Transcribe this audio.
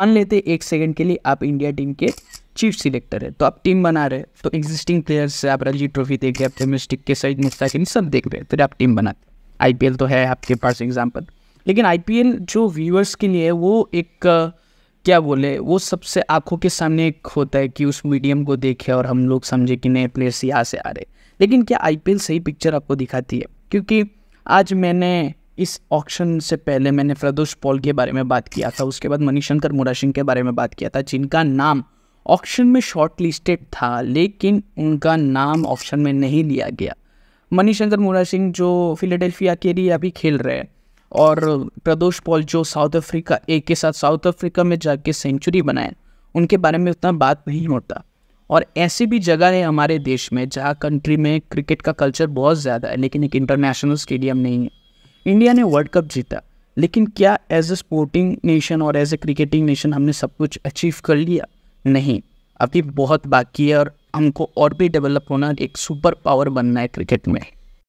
मान लेते एक सेकंड के लिए आप इंडिया टीम के चीफ सिलेक्टर है तो आप टीम बना रहे तो एग्जिस्टिंग प्लेयर्स से आप रणजी ट्रॉफी देख रहे आप डोमेस्टिक के सईद के सब देख रहे फिर आप टीम बनाते आईपीएल तो है आपके पास एग्जाम्पल लेकिन आई जो व्यूअर्स के लिए वो एक क्या बोले वो सबसे आंखों के सामने एक होता है कि उस मीडियम को देखे और हम लोग समझे कि नए प्लेयर्स यहाँ से आ रहे लेकिन क्या आई सही पिक्चर आपको दिखाती है क्योंकि आज मैंने इस ऑक्शन से पहले मैंने प्रदोष पॉल के बारे में बात किया था उसके बाद मुरा सिंह के बारे में बात किया था जिनका नाम ऑक्शन में शॉर्ट लिस्टेड था लेकिन उनका नाम ऑक्शन में नहीं लिया गया मुरा सिंह जो फिलाडेल्फिया के लिए अभी खेल रहे हैं और प्रदोष पॉल जो साउथ अफ्रीका ए के साथ साउथ अफ्रीका में जाके सेंचुरी बनाए उनके बारे में उतना बात नहीं होता और ऐसी भी जगह है हमारे देश में जहाँ कंट्री में क्रिकेट का कल्चर बहुत ज़्यादा है लेकिन एक इंटरनेशनल स्टेडियम नहीं है इंडिया ने वर्ल्ड कप जीता लेकिन क्या एज अ स्पोर्टिंग नेशन और एज ए क्रिकेटिंग नेशन हमने सब कुछ अचीव कर लिया नहीं अभी बहुत बाकी है और हमको और भी डेवलप होना एक सुपर पावर बनना है क्रिकेट में